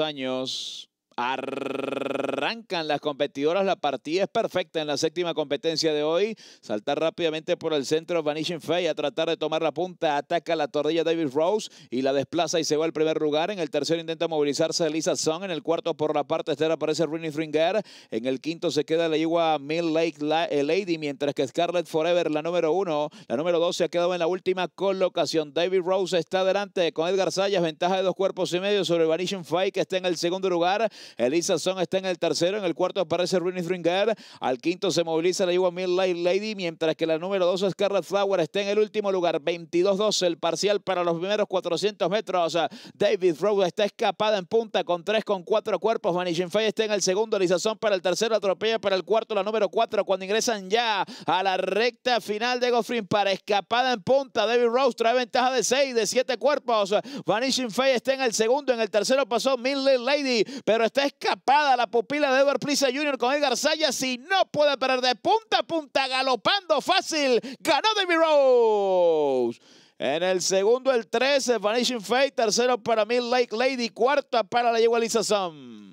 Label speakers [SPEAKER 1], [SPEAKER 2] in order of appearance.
[SPEAKER 1] años Arrancan las competidoras, la partida es perfecta en la séptima competencia de hoy. Saltar rápidamente por el centro Vanishing Fay a tratar de tomar la punta, ataca la torrilla David Rose y la desplaza y se va al primer lugar. En el tercero intenta movilizarse Lisa Song, en el cuarto por la parte estera aparece Rini Fringer, en el quinto se queda la yegua Mill Lake eh, Lady, mientras que Scarlett Forever, la número uno, la número dos se ha quedado en la última colocación. David Rose está adelante con Edgar Sayas, ventaja de dos cuerpos y medio sobre Vanishing Fay que está en el segundo lugar. Elisa Son está en el tercero. En el cuarto aparece Rooney Ringer, Al quinto se moviliza la Mil Mill Lady, mientras que la número dos Scarlet Flower está en el último lugar. 22-12 el parcial para los primeros 400 metros. David Rose está escapada en punta con 3 con 4 cuerpos. Vanishing Fay está en el segundo. Elisa Son para el tercero. Atropella para el cuarto la número 4 cuando ingresan ya a la recta final de Goffrin para escapada en punta. David Rose trae ventaja de seis de siete cuerpos. Vanishing Fay está en el segundo. En el tercero pasó Mill Lady, pero está Está escapada la pupila de Edward Prisa Jr. con Edgar Sallas y no puede perder de punta a punta, galopando fácil. Ganó David Rose. En el segundo, el 13, Vanishing Fate. Tercero para mí, Lake Lady. Cuarta para la igualización.